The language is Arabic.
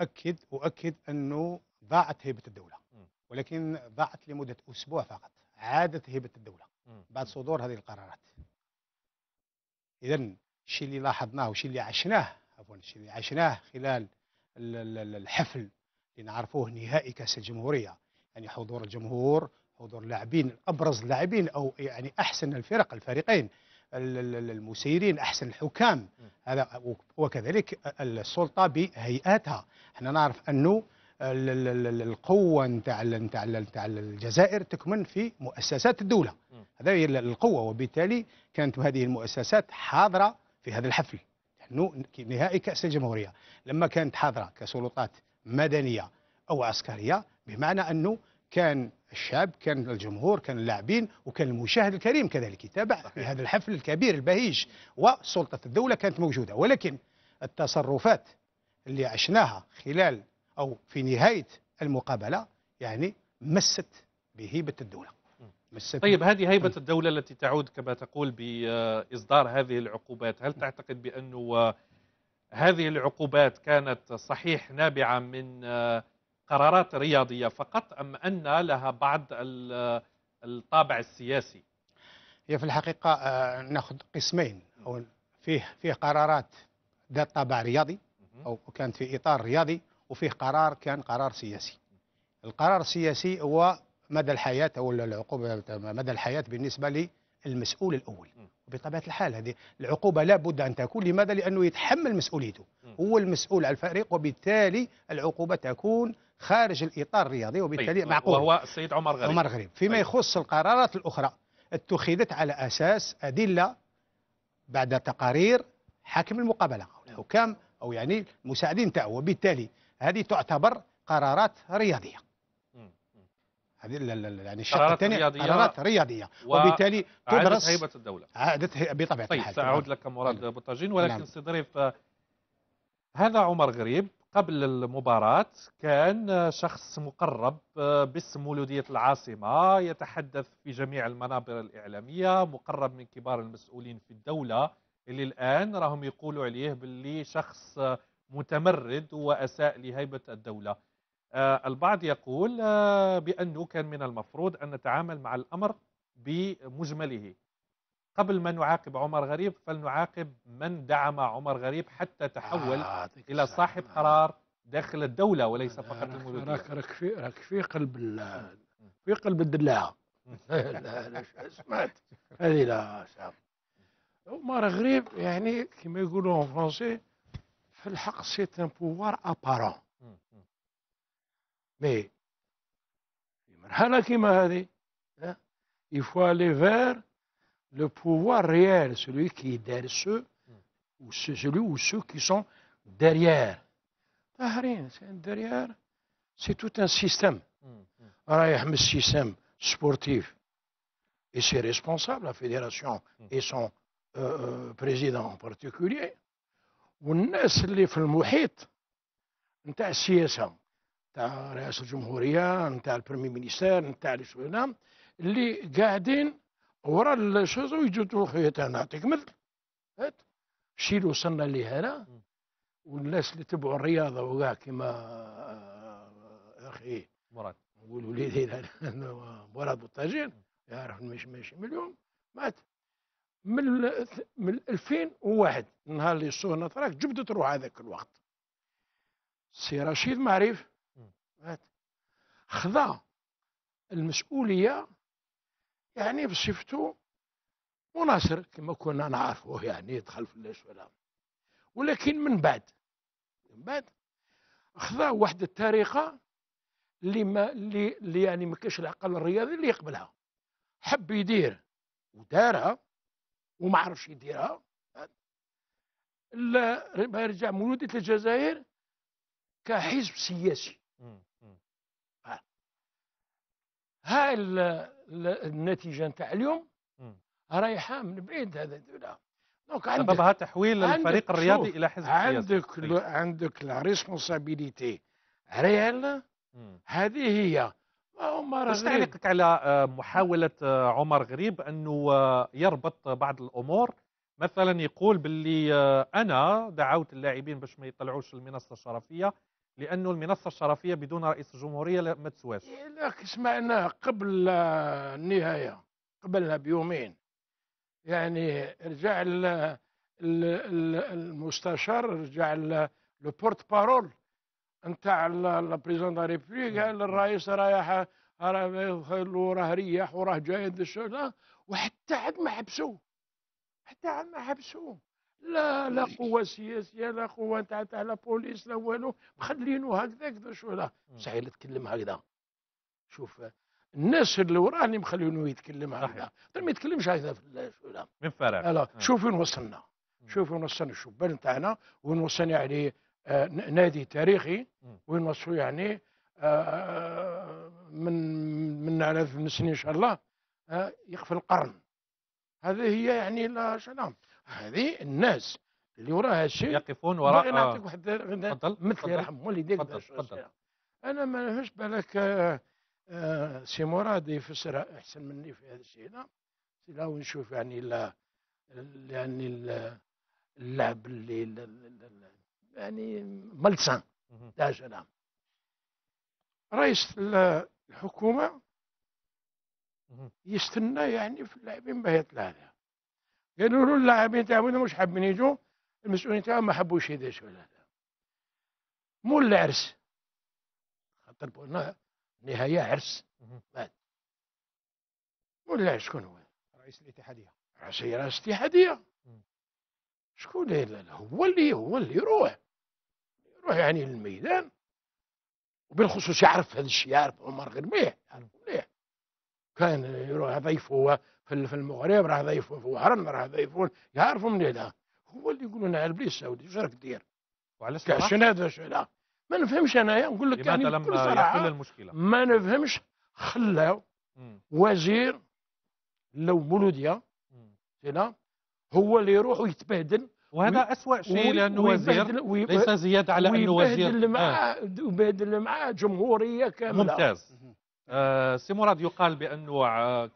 أؤكد أؤكد أنه ضاعت هيبة الدولة ولكن ضاعت لمدة أسبوع فقط عادت هيبة الدولة بعد صدور هذه القرارات إذا الشيء اللي لاحظناه والشيء اللي عشناه عفوا الشيء اللي عشناه خلال الحفل اللي نعرفوه نهائي كأس الجمهورية يعني حضور الجمهور حضور لاعبين أبرز لاعبين أو يعني أحسن الفرق الفريقين المسيرين أحسن الحكام هذا وكذلك السلطة بهيئاتها احنا نعرف أنه القوة نتاع نتاع نتاع الجزائر تكمن في مؤسسات الدولة هذا هي القوة وبالتالي كانت هذه المؤسسات حاضرة في هذا الحفل نحن نهائي كأس الجمهورية لما كانت حاضرة كسلطات مدنية أو عسكرية بمعنى أنه كان الشعب كان الجمهور كان اللاعبين وكان المشاهد الكريم كذلك يتابع في هذا الحفل الكبير البهيج وسلطة الدولة كانت موجودة ولكن التصرفات اللي عشناها خلال أو في نهاية المقابلة يعني مست بهيبة الدولة مست طيب هذه هيبة الدولة التي تعود كما تقول بإصدار هذه العقوبات هل تعتقد بأنه هذه العقوبات كانت صحيح نابعة من قرارات رياضية فقط أم أن لها بعض الطابع السياسي هي في الحقيقة آه، ناخذ قسمين أو فيه فيه قرارات ذات طابع رياضي أو كانت في إطار رياضي وفيه قرار كان قرار سياسي القرار السياسي هو مدى الحياة أو العقوبة مدى الحياة بالنسبة للمسؤول الأول بطبيعة الحال هذه العقوبة لا بد أن تكون لماذا؟ لأنه يتحمل مسؤوليته هو المسؤول على الفريق وبالتالي العقوبة تكون خارج الإطار الرياضي وبالتالي طيب. معقول وهو السيد عمر غريب عمر غريب فيما طيب. يخص القرارات الأخرى اتخذت على أساس أدلة بعد تقارير حاكم المقابلة أو الحكام أو يعني المساعدين تاعو وبالتالي هذه تعتبر قرارات رياضية هذه يعني الشق الثاني قرارات رياضية وبالتالي تدرس هيبة الدولة عادت بطبيعة طيب سأعود لك مراد نعم. بوطاجين ولكن نعم. استضرف آه، هذا عمر غريب قبل المباراة كان شخص مقرب آه، باسم مولودية العاصمة يتحدث في جميع المنابر الإعلامية مقرب من كبار المسؤولين في الدولة اللي الآن راهم يقولوا عليه باللي شخص آه، متمرد وأساء لهيبة الدولة آه، البعض يقول بأنه كان من المفروض أن نتعامل مع الأمر بمجمله قبل ما نعاقب عمر غريب فلنعاقب من دعم عمر غريب حتى تحول آه إلى صاحب قرار داخل الدولة وليس فقط الملوك راك, راك, في, راك في قلب في قلب الدلاعة سمعت هذه لا شاب عمر غريب يعني كما يقولوا في في الحق سي ان بوفوار ابارون مي في مرحله كيما هذه يفوا لي فير le pouvoir réel, celui qui est derrière ceux, ou celui ou ceux qui sont derrière. Derrière, c'est tout un système. Mm, mm. un système sportif. Et ses responsables, la fédération mm. et son euh, euh, président en particulier. un On a un نتاع on نتاع le Premier un un qui ورا الشوز ويجوا خويا نعطيك مثل هات الشيء اللي وصلنا ليه هنا والناس اللي تبعوا الرياضه وكاع كيما آه، اخي مراد والوليدين مراد بوطاجين يعرف مش ماشي مليون مات من من 2001 النهار اللي صونا تراك جبدت روح هذاك الوقت سي رشيد معرف مات خذا المسؤوليه يعني بصفته مناصر كما كنا نعرفه يعني دخل في الله ولا ولكن من بعد من بعد خذا واحد الطريقة اللي ما اللي يعني ما كاش العقل الرياضي اللي يقبلها حب يدير ودارها وما عرفش يديرها لا يرجع مولودية الجزائر كحزب سياسي ها النتيجه نتاع اليوم رايحه من بعيد هذا الدولة دونك عندك سببها تحويل الفريق الرياضي الى حزب عندك ل... عندك لا ريسبونسابيليتي ريال هذه هي بس تعليقك على آه، محاولة آه، عمر غريب أنه آه، يربط بعض الأمور مثلا يقول باللي أنا دعوت اللاعبين باش ما يطلعوش المنصة الشرفية لأنه المنصة الشرفية بدون رئيس الجمهورية ما تسواش إيه، لكن سمعناه قبل النهاية قبلها بيومين يعني رجع المستشار رجع لو بورت بارول نتاع البريزون دو قال نعم. الرئيس رايح راه وراه رياح وراه جاي وحتى عاد ما حبسوه حتى عاد ما حبسوه لا لا قوة سياسية لا قوة تاع تاع لا بوليس لا والو هكذا هكذا شو ولا صحيح تكلم هكذا شوف الناس اللي وراه اللي مخلينو يتكلم هكذا ما يتكلمش هكذا في ولا من فراغ لا شوف وين وصلنا شوف وين وصلنا الشبان تاعنا وين وصلنا يعني آه نادي تاريخي وين وصلوا يعني آه من من على من سنين ان شاء الله آه يقفل القرن هذه هي يعني لا سلام هذه الناس اللي وراها شيء يقفون وراء انا آه. نعطيك واحد مثل يرحم والديك تفضل انا ما نفهمش بالك آه، آه، سي مراد يفسرها احسن مني في هذا الشيء نعم. لا ونشوف نشوف يعني لا يعني اللعب اللي يعني ملسان تاع سلام نعم. رئيس الحكومه يستنى يعني في اللاعبين يطلع لها قالوا له اللاعبين تاعنا مش حابين يجوا المسؤولين تاعهم ما حبوش يدش ولا هذا مول العرس خاطر قلنا نهاية عرس بعد مول العرس شكون هو؟ رئيس الاتحادية رئيس رئيس الاتحادية شكون هو اللي هو اللي يروح يروح يعني للميدان وبالخصوص يعرف هذا الشيء يعرف عمر غير مليح يعرف مليح كان يروح يضيفوا في المغرب راه يضيفوا في وهران راه يضيفوا يعرفوا من هذا هو اللي يقولوا لنا ابليس السعودي واش راك دير؟ وعلى شنو هذا ما نفهمش انايا نقول لك يعني بكل صراحه المشكله ما نفهمش خلاو وزير لو مولوديا هنا هو اللي يروح ويتبهدل وهذا أسوأ شيء لأنه وزير ليس زيادة على أنه وزير ويبهدل معاه آه. معاه جمهورية كاملة ممتاز آه، سي مراد يقال بانه آه،